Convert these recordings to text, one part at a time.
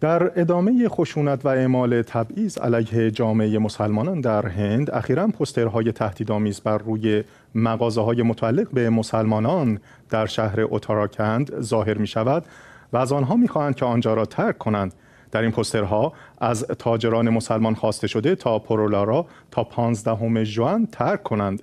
در ادامه خشونت و اعمال تبعیض علیه جامعه مسلمانان در هند اخیرا پسترهای تهدیدآمیز بر روی مغازه های متعلق به مسلمانان در شهر اوتاراکند ظاهر می شود و از آنها می که آنجا را ترک کنند در این پسترها از تاجران مسلمان خواسته شده تا پرولارا تا 15 ژوئن ترک کنند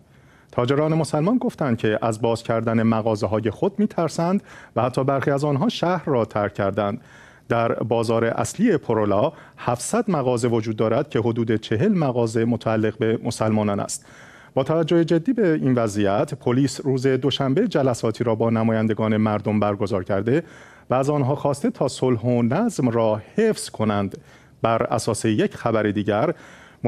تاجران مسلمان گفتند که از باز کردن مغازه های خود می ترسند و حتی برخی از آنها شهر را ترک کردند در بازار اصلی پرولا 700 مغازه وجود دارد که حدود 40 مغازه متعلق به مسلمانان است با توجه جدی به این وضعیت پلیس روز دوشنبه جلساتی را با نمایندگان مردم برگزار کرده و از آنها خواسته تا صلح و نظم را حفظ کنند بر اساس یک خبر دیگر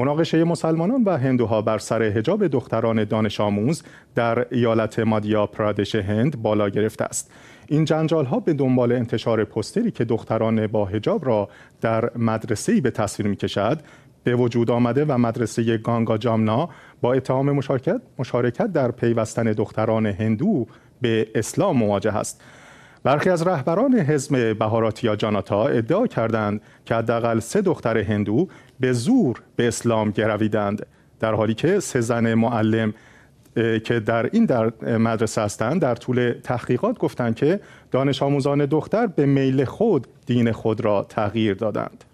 مناقشه مسلمانان و هندوها بر سر حجاب دختران دانش آموز در ایالت مادیا پرادش هند بالا گرفته است این جنجال ها به دنبال انتشار پستری که دختران با حجاب را در مدرسه به تصویر می کشد به وجود آمده و مدرسه گانگا جامنا با اتهام مشارکت مشارکت در پیوستن دختران هندو به اسلام مواجه است برخی از رهبران حزب بهاراتیا یا جاناتا ادعا کردند که حداقل سه دختر هندو به زور به اسلام گرویدند در حالی که سه زن معلم که در این در مدرسه هستند در طول تحقیقات گفتند که دانش آموزان دختر به میل خود دین خود را تغییر دادند